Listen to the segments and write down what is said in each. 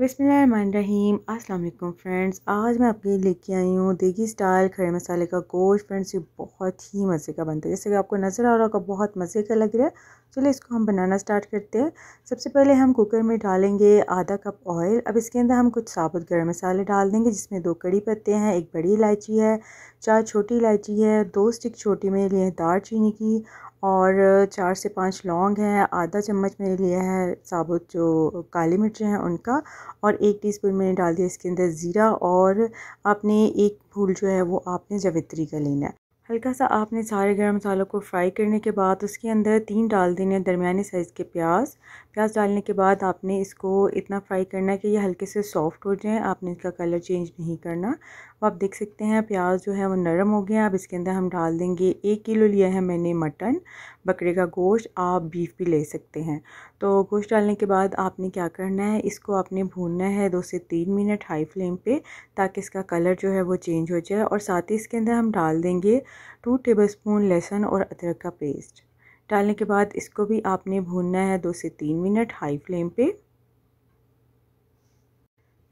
बिसमीम अल्लाम फ्रेंड्स आज मैं आपके लिए लेके आई हूँ देगी स्टाइल खड़े मसाले का गोश्त फ्रेंड्स ये बहुत ही मज़े का बनता है जैसे कि आपको नज़र आ रहा होगा बहुत मज़े का लग रहा है चलिए इसको हम बनाना स्टार्ट करते हैं सबसे पहले हम कुकर में डालेंगे आधा कप ऑयल अब इसके अंदर हम कुछ साबुत गर्म मसाले डाल देंगे जिसमें दो कड़ी पत्ते हैं एक बड़ी इलायची है चार छोटी इलायची है दो स्टिक छोटी में लिए दार चीनी की और चार से पांच लौंग हैं आधा चम्मच मैंने लिया है साबुत जो काली मिर्चें हैं उनका और एक टीस्पून मैंने डाल दिया इसके अंदर ज़ीरा और आपने एक फूल जो है वो आपने जवित्री का लेना है हल्का सा आपने सारे गर्म मसालों को फ्राई करने के बाद उसके अंदर तीन डाल देने दरमियाने साइज़ के प्याज प्याज डालने के बाद आपने इसको इतना फ्राई करना है कि ये हल्के से सॉफ्ट हो जाए आपने इसका कलर चेंज नहीं करना अब आप देख सकते हैं प्याज जो है वो नरम हो गया अब इसके अंदर हम डाल देंगे एक किलो लिया है मैंने मटन बकरे का गोश्त आप बीफ भी ले सकते हैं तो गोश्त डालने के बाद आपने क्या करना है इसको आपने भूनना है दो से तीन मिनट हाई फ्लेम पे ताकि इसका कलर जो है वो चेंज हो जाए और साथ ही इसके अंदर हम डाल देंगे टू टेबल स्पून लहसुन और अदरक का पेस्ट डालने के बाद इसको भी आपने भूनना है दो से तीन मिनट हाई फ्लेम पर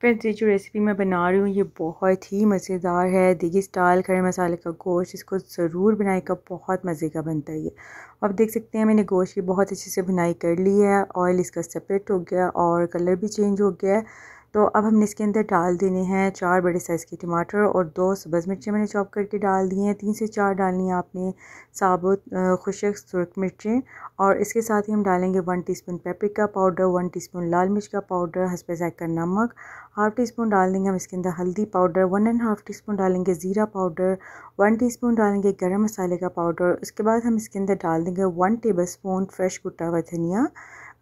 फ्रेंड्स ये जो रेसिपी मैं बना रही हूँ ये बहुत ही मज़ेदार है देगी स्टाइल खड़े मसाले का गोश्त इसको ज़रूर बनाएगा बहुत मज़े का बनता है ये आप देख सकते हैं मैंने गोश्त की बहुत अच्छे से बुनाई कर ली है ऑयल इसका सेपरेट हो गया और कलर भी चेंज हो गया है तो अब हमने इसके अंदर डाल देने हैं चार बड़े साइज़ के टमाटर और दो सब्ज़ मिर्चें मैंने चॉप करके डाल दी हैं तीन से चार डालनी है आपने साबुत खुशक सुरख मिर्चें और इसके साथ ही हम डालेंगे one teaspoon paprika powder one teaspoon लाल मिर्च का पाउडर हंसप जायका नमक हाफ़ टी स्पून डाल देंगे हम इसके अंदर हल्दी powder one and half teaspoon डालेंगे ज़ीरा पाउडर वन टी स्पून डालेंगे गर्म मसाले का पाउडर उसके बाद हम इसके अंदर डाल देंगे वन टेबल स्पून फ्रेश कुटा हुआ धनिया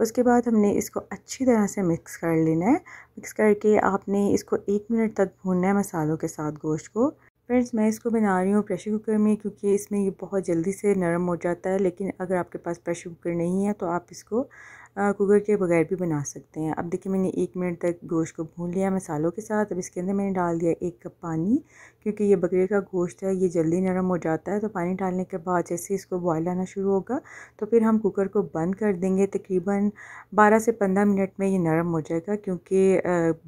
उसके बाद हमने इसको अच्छी तरह से मिक्स कर लेना है मिक्स करके आपने इसको एक मिनट तक भूनना है मसालों के साथ गोश्त को फ्रेंड्स मैं इसको बना रही हूँ प्रेशर कुकर में क्योंकि इसमें ये बहुत जल्दी से नरम हो जाता है लेकिन अगर आपके पास प्रेशर कुकर नहीं है तो आप इसको कुकर के बगैर भी बना सकते हैं अब देखिए मैंने एक मिनट तक गोश्त को भून लिया मसालों के साथ अब इसके अंदर मैंने डाल दिया एक कप पानी क्योंकि ये बकरे का गोश्त है ये जल्दी नरम हो जाता है तो पानी डालने के बाद जैसे इसको बॉयल आना शुरू होगा तो फिर हम कुकर को बंद कर देंगे तकरीबन बारह से पंद्रह मिनट में ये नरम हो जाएगा क्योंकि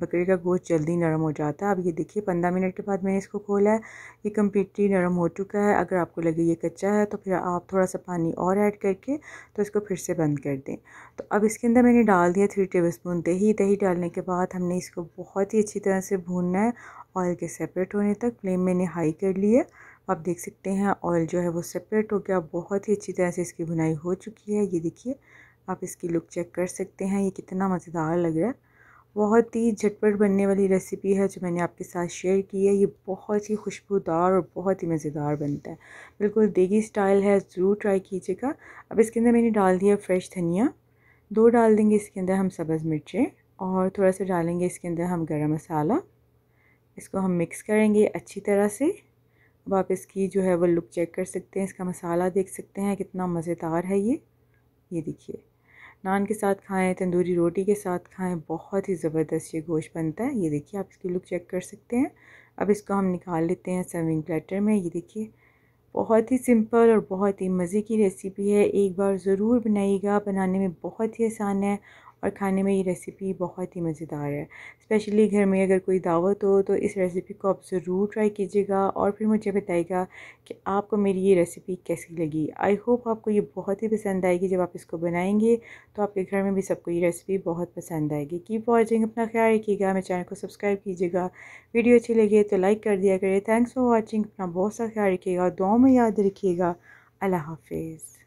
बकरे का गोश्त जल्दी नरम हो जाता है अब ये देखिए पंद्रह मिनट के बाद मैंने इसको खोला है ये कम्प्लीटली नरम हो चुका है अगर आपको लगे ये कच्चा है तो फिर आप थोड़ा सा पानी और ऐड करके तो इसको फिर से बंद कर दें तो अब इसके अंदर मैंने डाल दिया थ्री टेबल स्पून दही दही डालने के बाद हमने इसको बहुत ही अच्छी तरह से भूनना है ऑयल के सेपरेट होने तक फ्लेम मैंने हाई कर ली है आप देख सकते हैं ऑयल जो है वो सेपरेट हो गया बहुत ही अच्छी तरह से इसकी भुनाई हो चुकी है ये देखिए आप इसकी लुक चेक कर सकते हैं ये कितना मज़ेदार लग रहा है बहुत ही झटपट बनने वाली रेसिपी है जो मैंने आपके साथ शेयर की है ये बहुत ही खुशबूदार और बहुत ही मज़ेदार बनता है बिल्कुल देगी स्टाइल है ज़रूर ट्राई कीजिएगा अब इसके अंदर मैंने डाल दिया फ्रेश धनिया दो डाल देंगे इसके अंदर हम सब्ज़ मिर्चें और थोड़ा सा डालेंगे इसके अंदर हम गरम मसाला इसको हम मिक्स करेंगे अच्छी तरह से अब आप इसकी जो है वो लुक चेक कर सकते हैं इसका मसाला देख सकते हैं कितना मज़ेदार है ये ये देखिए नान के साथ खाएं तंदूरी रोटी के साथ खाएं बहुत ही ज़बरदस्त ये गोश्त बनता है ये देखिए आप इसकी लुक चेक कर सकते हैं अब इसको हम निकाल लेते हैं सर्विंग प्लेटर में ये देखिए बहुत ही सिंपल और बहुत ही मज़े की रेसिपी है एक बार ज़रूर बनाइएगा बनाने में बहुत ही आसान है और खाने में ये रेसिपी बहुत ही मज़ेदार है स्पेशली घर में अगर कोई दावत हो तो इस रेसिपी को आप ज़रूर ट्राई कीजिएगा और फिर मुझे बताइएगा कि आपको मेरी ये रेसिपी कैसी लगी आई होप आपको ये बहुत ही पसंद आएगी जब आप इसको बनाएंगे तो आपके घर में भी सबको ये रेसिपी बहुत पसंद आएगी कीप वॉचिंग अपना ख्याल रखिएगा मेरे चैनल को सब्सक्राइब कीजिएगा वीडियो अच्छी लगे तो लाइक कर दिया करिए थैंक्स फॉर वॉचिंग अपना बहुत सा ख्याल रखिएगा दुआ में याद रखिएगा अल्लाह हाफिज़